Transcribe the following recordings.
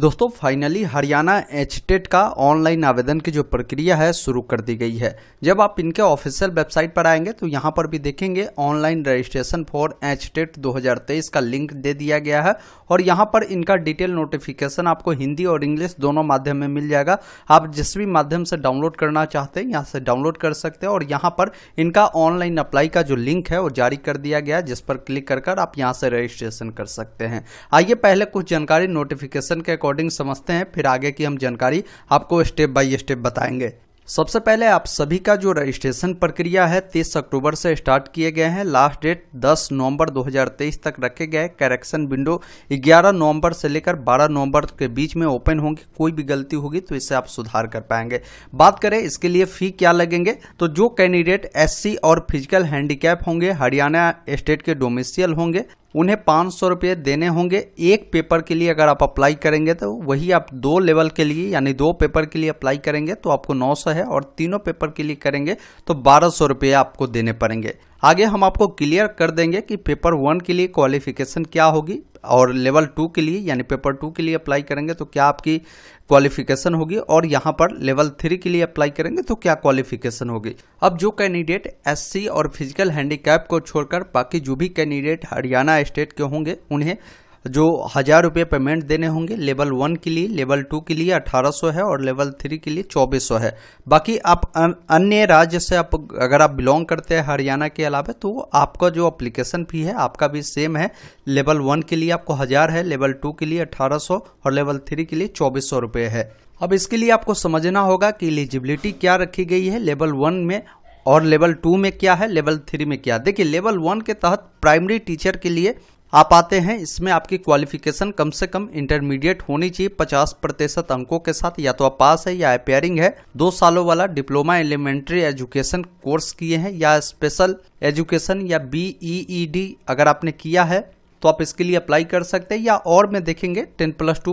दोस्तों finally Haryana H का online आवेदन की जो प्रक्रिया है शुरू कर दी गई है जब आप इनके ऑफिशियल वेबसाइट पर आएंगे तो यहाँ पर भी देखेंगे online registration for H TET दो का लिंक दे दिया गया है और यहाँ पर इनका डिटेल नोटिफिकेशन आपको हिंदी और इंग्लिश दोनों माध्यम में मिल जाएगा आप जिस भी माध्यम से डाउनलोड करना चाहते हैं यहाँ से डाउनलोड कर सकते हैं और यहाँ पर इनका ऑनलाइन अप्लाई का जो लिंक है वो जारी कर दिया गया है जिस पर क्लिक कर आप यहाँ से रजिस्ट्रेशन कर सकते हैं आइए पहले कुछ जानकारी नोटिफिकेशन के अकॉर्डिंग समझते हैं फिर आगे की हम जानकारी आपको स्टेप बाय स्टेप बताएंगे सबसे पहले आप सभी का जो रजिस्ट्रेशन प्रक्रिया है 30 अक्टूबर से स्टार्ट किए गए हैं लास्ट डेट 10 नवंबर 2023 तक रखे गए करेक्शन विंडो 11 नवंबर से लेकर 12 नवंबर के बीच में ओपन होंगे कोई भी गलती होगी तो इसे आप सुधार कर पाएंगे बात करें इसके लिए फी क्या लगेंगे तो जो कैंडिडेट एससी और फिजिकल हैंडीकैप होंगे हरियाणा स्टेट के डोमिसियल होंगे उन्हें पाँच सौ रुपये देने होंगे एक पेपर के लिए अगर आप अप्लाई करेंगे तो वही आप दो लेवल के लिए यानी दो पेपर के लिए अप्लाई करेंगे तो आपको नौ सौ है और तीनों पेपर के लिए करेंगे तो बारह सौ रुपये आपको देने पड़ेंगे आगे हम आपको क्लियर कर देंगे कि पेपर वन के लिए क्वालिफिकेशन क्या होगी और लेवल टू के लिए यानी पेपर टू के लिए अप्लाई करेंगे तो क्या आपकी क्वालिफिकेशन होगी और यहाँ पर लेवल थ्री के लिए अप्लाई करेंगे तो क्या क्वालिफिकेशन होगी अब जो कैंडिडेट एससी और फिजिकल हैंडीकैप को छोड़कर बाकी जो भी कैंडिडेट हरियाणा स्टेट के होंगे उन्हें जो हज़ार रुपये पेमेंट देने होंगे लेवल वन के लिए लेवल टू के लिए अठारह सौ है और लेवल थ्री के लिए चौबीस सौ है बाकी आप अन्य राज्य से आप अगर आप बिलोंग करते हैं हरियाणा के अलावा तो आपका जो अप्लीकेशन फी है आपका भी सेम है लेवल वन के लिए आपको हज़ार है लेवल टू के लिए अठारह सौ और लेवल थ्री के लिए चौबीस सौ रुपये है अब इसके लिए आपको समझना होगा कि एलिजिबिलिटी क्या रखी गई है लेवल वन में और लेवल टू में क्या है लेवल थ्री में क्या देखिए लेवल वन के तहत प्राइमरी टीचर के लिए आप आते हैं इसमें आपकी क्वालिफिकेशन कम से कम इंटरमीडिएट होनी चाहिए 50 प्रतिशत अंकों के साथ या तो आप पास है या अपेयरिंग है दो सालों वाला डिप्लोमा एलिमेंट्री एजुकेशन कोर्स किए हैं या स्पेशल एजुकेशन या बीईईडी e e अगर आपने किया है तो आप इसके लिए अप्लाई कर सकते हैं या और में देखेंगे टेन प्लस टू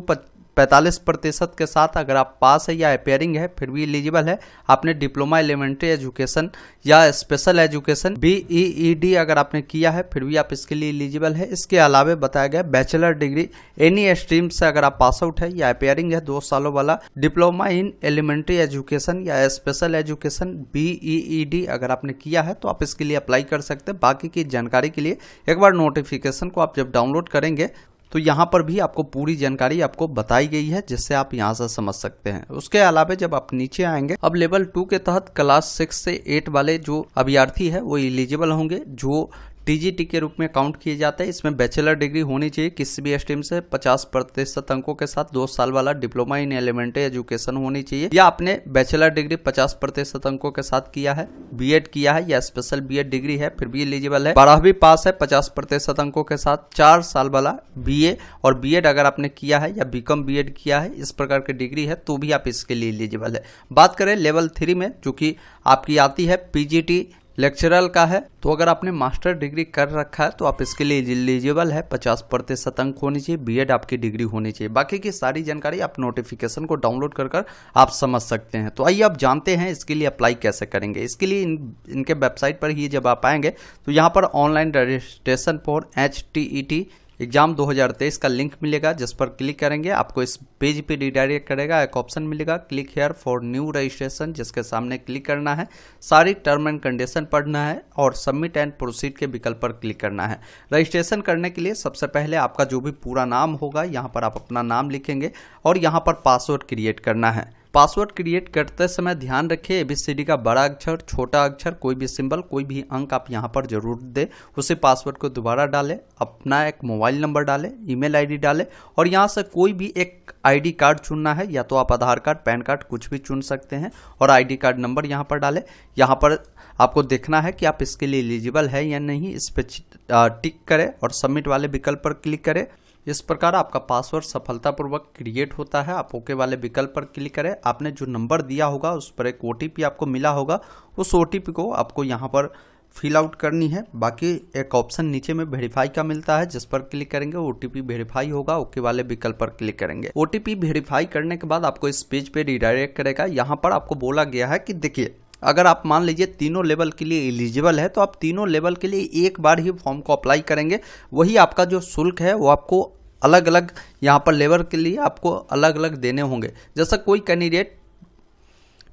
पैंतालीस प्रतिशत के साथ अगर आप पास है या अपेयरिंग है फिर भी एलिजिबल है आपने डिप्लोमा एलिमेंट्री एजुकेशन या स्पेशल एजुकेशन बी अगर आपने किया है फिर भी आप इसके लिए एलिजिबल है इसके अलावा बताया गया बैचलर डिग्री एनी स्ट्रीम से अगर आप पास आउट है या अपेयरिंग है दो सालों वाला डिप्लोमा इन एलिमेंट्री एजुकेशन या स्पेशल एजुकेशन बी अगर आपने किया है तो आप इसके लिए अप्लाई कर सकते हैं बाकी की जानकारी के लिए एक बार नोटिफिकेशन को आप जब डाउनलोड करेंगे तो यहाँ पर भी आपको पूरी जानकारी आपको बताई गई है जिससे आप यहाँ से समझ सकते हैं उसके अलावा जब आप नीचे आएंगे अब लेवल टू के तहत क्लास सिक्स से एट वाले जो अभ्यार्थी है वो इलिजिबल होंगे जो टीजीटी के रूप में काउंट किए जाते हैं इसमें बैचलर डिग्री होनी चाहिए किसी भी स्ट्रीम से 50 प्रतिशत अंकों के साथ दो साल वाला डिप्लोमा इन एलिमेंट्री एजुकेशन होनी चाहिए या आपने बैचलर डिग्री 50 प्रतिशत अंकों के साथ किया है बीएड किया है या स्पेशल बीएड डिग्री है फिर भी एलिजिबल है बारहवीं पास है पचास प्रतिशत अंकों के साथ चार साल वाला बी और बी अगर आपने किया है या बीकॉम बीएड किया है इस प्रकार की डिग्री है तो भी आप इसके लिए एलिजिबल है बात करें लेवल थ्री में जो की आपकी आती है पीजीटी लेक्चरल का है तो अगर आपने मास्टर डिग्री कर रखा है तो आप इसके लिए एलिजिबल है पचास प्रतिशत अंक होने चाहिए बीएड आपकी डिग्री होनी चाहिए बाकी की सारी जानकारी आप नोटिफिकेशन को डाउनलोड कर कर आप समझ सकते हैं तो आइए आप जानते हैं इसके लिए अप्लाई कैसे करेंगे इसके लिए इन, इनके वेबसाइट पर ही जब आप आएंगे तो यहाँ पर online registration for H T T exam 2023 का लिंक मिलेगा जिस पर क्लिक करेंगे आपको इस पेज पे रिडायरेक्ट करेगा एक ऑप्शन मिलेगा click here for new registration जिसके सामने क्लिक करना है सारी टर्म एंड कंडीशन पढ़ना है और सबमिट एंड प्रोसीड के विकल्प पर क्लिक करना है रजिस्ट्रेशन करने के लिए सबसे पहले आपका जो भी पूरा नाम होगा यहाँ पर आप अपना नाम लिखेंगे और यहाँ पर पासवर्ड क्रिएट करना है पासवर्ड क्रिएट करते समय ध्यान रखें एबीसीडी का बड़ा अक्षर छोटा अक्षर कोई भी सिंबल कोई भी अंक आप यहाँ पर जरूर दें उसे पासवर्ड को दोबारा डालें अपना एक मोबाइल नंबर डालें ईमेल आईडी डालें और यहाँ से कोई भी एक आईडी कार्ड चुनना है या तो आप आधार कार्ड पैन कार्ड कुछ भी चुन सकते हैं और डी कार्ड नंबर यहाँ पर डालें यहाँ पर आपको देखना है कि आप इसके लिए एलिजिबल है या नहीं इस पर टिक करें और सबमिट वाले विकल्प पर क्लिक करें इस प्रकार आपका पासवर्ड सफलतापूर्वक क्रिएट होता है आप ओके वाले विकल्प पर क्लिक करें आपने जो नंबर दिया होगा उस पर एक ओ आपको मिला होगा उस ओ को आपको यहाँ पर फिल आउट करनी है बाकी एक ऑप्शन नीचे में वेरीफाई का मिलता है जिस पर क्लिक करेंगे ओ वेरीफाई होगा ओके वाले विकल्प पर क्लिक करेंगे ओ वेरीफाई करने के बाद आपको इस पेज पे रिडायरेक्ट करेगा यहाँ पर आपको बोला गया है कि देखिए अगर आप मान लीजिए तीनों लेवल के लिए एलिजिबल है तो आप तीनों लेवल के लिए एक बार ही फॉर्म को अप्लाई करेंगे वही आपका जो शुल्क है वो आपको अलग अलग यहाँ पर लेवल के लिए आपको अलग अलग देने होंगे जैसा कोई कैंडिडेट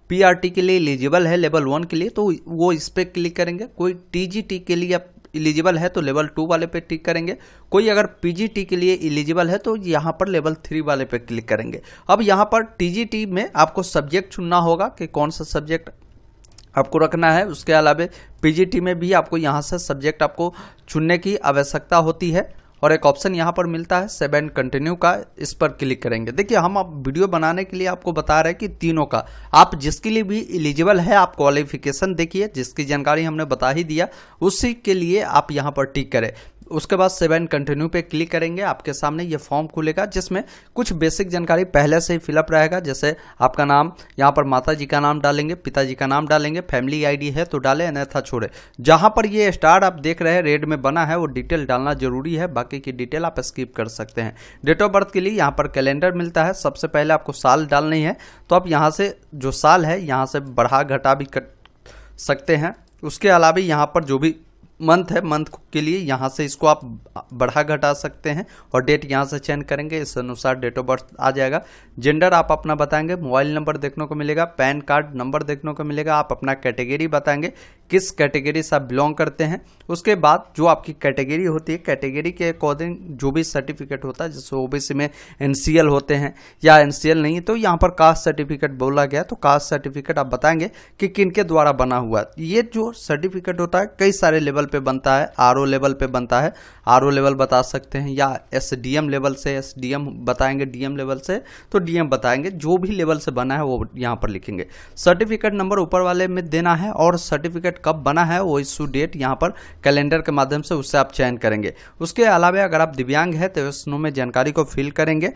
पीआरटी के लिए एलिजिबल है लेवल वन के लिए तो वो इस पर क्लिक करेंगे कोई टीजीटी के लिए एलिजिबल है तो लेवल टू वाले पे टिक करेंगे कोई अगर पीजीटी के लिए एलिजिबल है तो यहाँ पर लेवल थ्री वाले पे क्लिक करेंगे अब यहाँ पर टीजीटी में आपको सब्जेक्ट चुनना होगा कि कौन सा सब्जेक्ट आपको रखना है उसके अलावा पीजीटी में भी आपको यहाँ से सब्जेक्ट आपको चुनने की आवश्यकता होती है और एक ऑप्शन यहाँ पर मिलता है सेवन कंटिन्यू का इस पर क्लिक करेंगे देखिए हम आप वीडियो बनाने के लिए आपको बता रहे हैं कि तीनों का आप जिसके लिए भी एलिजिबल है आप क्वालिफिकेशन देखिए जिसकी जानकारी हमने बता ही दिया उसी के लिए आप यहाँ पर टिक करें उसके बाद सेव एंड कंटिन्यू पे क्लिक करेंगे आपके सामने ये फॉर्म खुलेगा जिसमें कुछ बेसिक जानकारी पहले से ही फिलअप रहेगा जैसे आपका नाम यहाँ पर माता जी का नाम डालेंगे पिताजी का नाम डालेंगे फैमिली आईडी है तो डालें अन्यथा छोड़े जहाँ पर ये स्टार आप देख रहे हैं रेड में बना है वो डिटेल डालना जरूरी है बाकी की डिटेल आप स्किप कर सकते हैं डेट ऑफ बर्थ के लिए यहाँ पर कैलेंडर मिलता है सबसे पहले आपको साल डालनी है तो आप यहाँ से जो साल है यहाँ से बढ़ा घटा भी कर सकते हैं उसके अलावा यहाँ पर जो भी मंथ है मंथ के लिए यहाँ से इसको आप बढ़ा घटा सकते हैं और डेट यहाँ से चेंज करेंगे इस अनुसार डेट ऑफ बर्थ आ जाएगा जेंडर आप अपना बताएंगे मोबाइल नंबर देखने को मिलेगा पैन कार्ड नंबर देखने को मिलेगा आप अपना कैटेगरी बताएंगे किस कैटेगरी से आप बिलोंग करते हैं उसके बाद जो आपकी कैटेगरी होती है कैटेगरी के अकॉर्डिंग जो भी सर्टिफिकेट होता है जैसे ओबीसी में एनसीएल होते हैं या एनसीएल नहीं है तो यहाँ पर कास्ट सर्टिफिकेट बोला गया तो कास्ट सर्टिफिकेट आप बताएंगे कि किन के द्वारा बना हुआ है ये जो सर्टिफिकेट होता है कई सारे लेवल पर बनता है आर लेवल पर बनता है आर लेवल बता सकते हैं या एस लेवल से एस बताएंगे डीएम लेवल से तो डीएम बताएंगे जो भी लेवल से बना है वो यहाँ पर लिखेंगे सर्टिफिकेट नंबर ऊपर वाले में देना है और सर्टिफिकेट डेट कब बना है वो इशू डेट यहाँ पर कैलेंडर के माध्यम से उससे आप चयन करेंगे उसके अलावा अगर आप दिव्यांग है तो इस में जानकारी को फिल करेंगे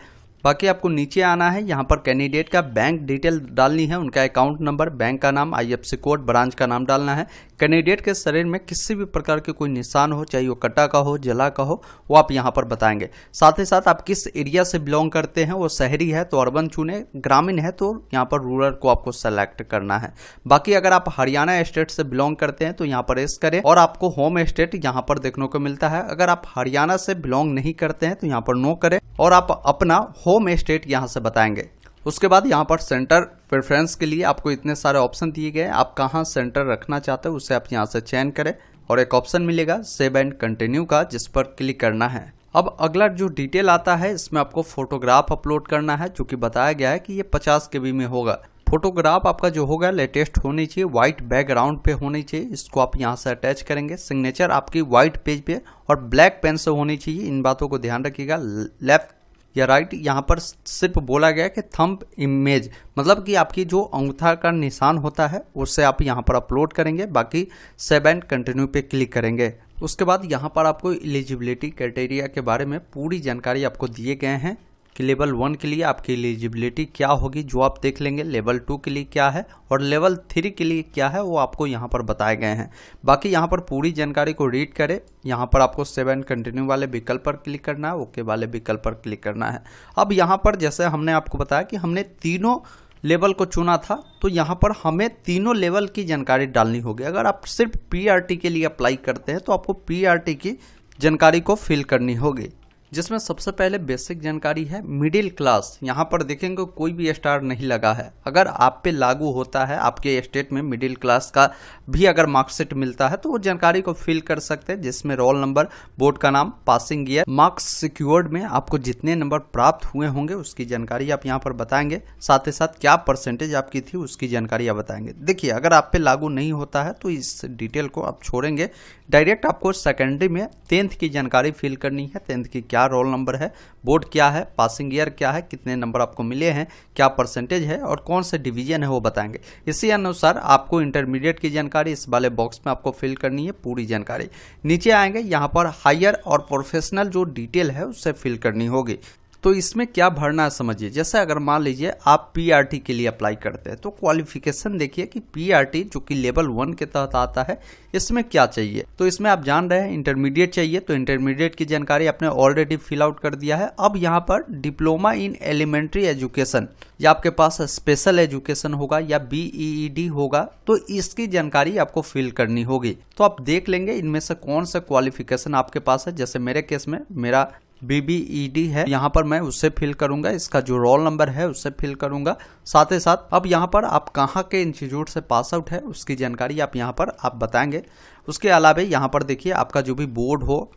बाकी आपको नीचे आना है यहाँ पर कैंडिडेट का बैंक डिटेल डालनी है उनका अकाउंट नंबर बैंक का नाम आईएफसी कोड ब्रांच का नाम डालना है कैंडिडेट के शरीर में किसी भी प्रकार के कोई निशान हो चाहे वो कटा का हो जला का हो वो आप यहाँ पर बताएंगे साथ ही साथ आप किस एरिया से बिलोंग करते हैं वो शहरी है तो अर्बन चुने ग्रामीण है तो यहाँ पर रूरल को आपको सेलेक्ट करना है बाकी अगर आप हरियाणा स्टेट से बिलोंग करते हैं तो यहाँ पर एस करें और आपको होम स्टेट यहाँ पर देखने को मिलता है अगर आप हरियाणा से बिलोंग नहीं करते हैं तो यहाँ पर नो करें और आप अपना होम स्टेट यहाँ से बताएंगे उसके बाद यहाँ पर सेंटर प्रेफरेंस के लिए आपको इतने सारे ऑप्शन दिए गए आप कहाँ सेंटर रखना चाहते हो उसे आप यहाँ से चयन करें और एक ऑप्शन मिलेगा सेव एंड कंटिन्यू का जिस पर क्लिक करना है अब अगला जो डिटेल आता है इसमें आपको फोटोग्राफ अपलोड करना है जो कि बताया गया है कि ये 50 के में होगा फोटोग्राफ आपका जो होगा लेटेस्ट होनी चाहिए व्हाइट बैकग्राउंड पे होनी चाहिए इसको आप यहाँ से अटैच करेंगे सिग्नेचर आपकी व्हाइट पेज पे और ब्लैक पेन से होनी चाहिए इन बातों को ध्यान रखिएगा लेफ्ट या राइट यहाँ पर सिर्फ बोला गया कि थंब इमेज मतलब कि आपकी जो अंगूठा का निशान होता है उससे आप यहाँ पर अपलोड करेंगे बाकी सेव एंड कंटिन्यू पे क्लिक करेंगे उसके बाद यहाँ पर आपको एलिजिबिलिटी क्राइटेरिया के बारे में पूरी जानकारी आपको दिए गए हैं कि लेवल वन के लिए आपकी एलिजिबिलिटी क्या होगी जो आप देख लेंगे लेवल टू के लिए क्या है और लेवल थ्री के लिए क्या है वो आपको यहाँ पर बताए गए हैं बाकी यहाँ पर पूरी जानकारी को रीड करें यहाँ पर आपको सेवन कंटिन्यू वाले विकल्प पर क्लिक करना है ओके वाले विकल्प पर क्लिक करना है अब यहाँ पर जैसे हमने आपको बताया कि हमने तीनों लेवल को चुना था तो यहाँ पर हमें तीनों लेवल की जानकारी डालनी होगी अगर आप सिर्फ पी के लिए अप्लाई करते हैं तो आपको पी की जानकारी को फिल करनी होगी जिसमें सबसे पहले बेसिक जानकारी है मिडिल क्लास यहाँ पर देखेंगे कोई भी स्टार नहीं लगा है अगर आप पे लागू होता है आपके स्टेट में मिडिल क्लास का भी अगर मार्कशीट मिलता है तो वो जानकारी को फिल कर सकते हैं जिसमें रोल नंबर बोर्ड का नाम पासिंग ईयर मार्क्स सिक्योर्ड में आपको जितने नंबर प्राप्त हुए होंगे उसकी जानकारी आप यहाँ पर बताएंगे साथ ही साथ क्या परसेंटेज आपकी थी उसकी जानकारी आप बताएंगे देखिए अगर आप पे लागू नहीं होता है तो इस डिटेल को आप छोड़ेंगे डायरेक्ट आपको सेकेंडरी में टेंथ की जानकारी फिल करनी है टेंथ की क्या क्या रोल नंबर है बोर्ड क्या है पासिंग ईयर क्या है कितने नंबर आपको मिले हैं क्या परसेंटेज है और कौन से डिवीजन है वो बताएंगे इसी अनुसार आपको इंटरमीडिएट की जानकारी इस वाले बॉक्स में आपको फिल करनी है पूरी जानकारी नीचे आएंगे यहाँ पर हायर और प्रोफेशनल जो डिटेल है उससे फिल करनी होगी तो इसमें क्या भरना है समझिए जैसे अगर मान लीजिए आप पीआरटी के लिए अप्लाई करते हैं तो क्वालिफिकेशन देखिए कि पीआरटी जो कि लेवल वन के तहत आता है इसमें क्या चाहिए तो इसमें आप जान रहे हैं इंटरमीडिएट चाहिए तो इंटरमीडिएट की जानकारी आपने ऑलरेडी फिल आउट कर दिया है अब यहाँ पर डिप्लोमा इन एलिमेंट्री एजुकेशन या आपके पास स्पेशल एजुकेशन होगा या बीईडी e e होगा तो इसकी जानकारी आपको फिल करनी होगी तो आप देख लेंगे इनमें से कौन सा क्वालिफिकेशन आपके पास है जैसे मेरे केस में मेरा बीबीईडी e है यहाँ पर मैं उससे फिल करूंगा इसका जो रोल नंबर है उससे फिल करूंगा साथ ही साथ अब यहाँ पर आप कहाँ के इंस्टीट्यूट से पास आउट है उसकी जानकारी आप यहाँ पर आप बताएंगे उसके अलावा यहाँ पर देखिए आपका जो भी बोर्ड हो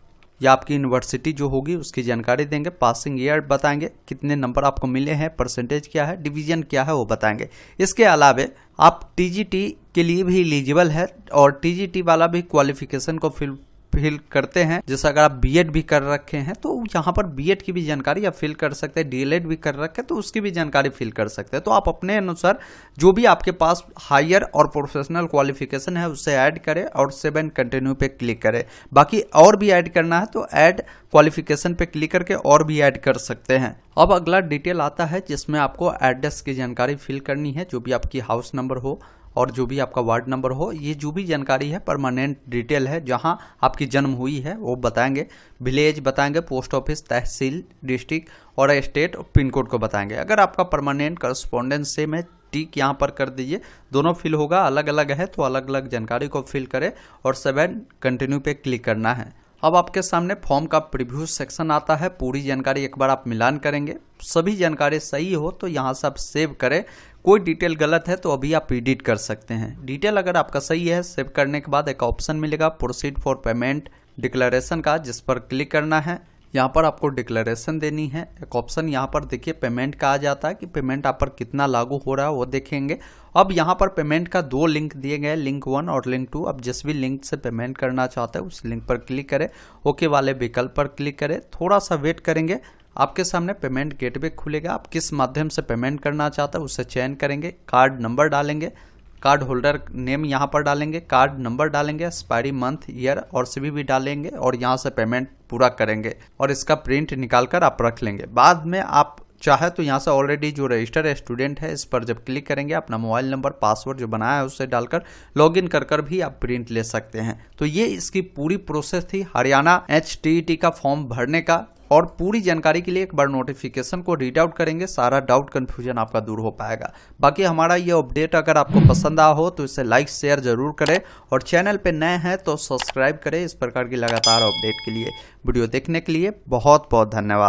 या आपकी यूनिवर्सिटी जो होगी उसकी जानकारी देंगे पासिंग ईयर बताएंगे कितने नंबर आपको मिले हैं परसेंटेज क्या है डिवीजन क्या है वो बताएंगे इसके अलावा आप टीजीटी के लिए भी एलिजिबल है और टीजीटी वाला भी क्वालिफिकेशन को फिल फिल करते हैं जैसे अगर आप बीएड भी कर रखे हैं तो यहाँ पर बीएड की भी जानकारी आप फिल कर सकते हैं डीएलएड भी कर रखे हैं तो उसकी भी जानकारी फिल कर सकते हैं तो आप अपने अनुसार जो भी आपके पास हायर और प्रोफेशनल क्वालिफिकेशन है उसे ऐड करें और सेवन कंटिन्यू पे क्लिक करें बाकी और भी ऐड करना है तो ऐड क्वालिफिकेशन पे क्लिक करके और भी ऐड कर सकते हैं अब अगला डिटेल आता है जिसमें आपको एड्रेस की जानकारी फिल करनी है जो भी आपकी हाउस नंबर हो और जो भी आपका वार्ड नंबर हो ये जो भी जानकारी है परमानेंट डिटेल है जहाँ आपकी जन्म हुई है वो बताएंगे विलेज बताएंगे पोस्ट ऑफिस तहसील डिस्ट्रिक्ट और स्टेट और पिन कोड को बताएंगे अगर आपका परमानेंट करस्पॉन्डेंस सेम है टिक यहाँ पर कर दीजिए दोनों फिल होगा अलग अलग है तो अलग अलग जानकारी को फिल करें और सेवन कंटिन्यू पे क्लिक करना है अब आपके सामने फॉर्म का प्रिव्यू सेक्शन आता है पूरी जानकारी एक बार आप मिलान करेंगे सभी जानकारी सही हो तो यहाँ से आप सेव करें कोई डिटेल गलत है तो अभी आप एडिट कर सकते हैं डिटेल अगर आपका सही है सेव करने के बाद एक ऑप्शन मिलेगा प्रोसीड फॉर पेमेंट डिक्लेरेशन का जिस पर क्लिक करना है यहाँ पर आपको डिक्लेरेशन देनी है एक ऑप्शन यहाँ पर देखिए पेमेंट का आ जाता है कि पेमेंट आप पर कितना लागू हो रहा है वो देखेंगे अब यहाँ पर पेमेंट का दो लिंक दिए गए लिंक वन और लिंक टू अब जिस भी लिंक से पेमेंट करना चाहते हैं उस लिंक पर क्लिक करें ओके वाले विकल्प पर क्लिक करें थोड़ा सा वेट करेंगे आपके सामने पेमेंट गेटवे खुलेगा आप किस माध्यम से पेमेंट करना चाहते हैं उसे चयन करेंगे कार्ड नंबर डालेंगे कार्ड होल्डर नेम यहाँ पर डालेंगे कार्ड नंबर डालेंगे एक्सपायरी मंथ ईयर और सभी भी डालेंगे और यहाँ से पेमेंट पूरा करेंगे और इसका प्रिंट निकाल कर आप रख लेंगे बाद में आप चाहे तो यहाँ से ऑलरेडी जो रजिस्टर स्टूडेंट है इस पर जब क्लिक करेंगे अपना मोबाइल नंबर पासवर्ड जो बनाया है उससे डालकर लॉगिन कर कर भी आप प्रिंट ले सकते हैं तो ये इसकी पूरी प्रोसेस थी हरियाणा एच का फॉर्म भरने का और पूरी जानकारी के लिए एक बार नोटिफिकेशन को रीड आउट करेंगे सारा डाउट कन्फ्यूजन आपका दूर हो पाएगा बाकी हमारा ये अपडेट अगर आपको पसंद आया हो तो इसे लाइक शेयर जरूर करें और चैनल पे नए हैं तो सब्सक्राइब करें इस प्रकार की लगातार अपडेट के लिए वीडियो देखने के लिए बहुत बहुत धन्यवाद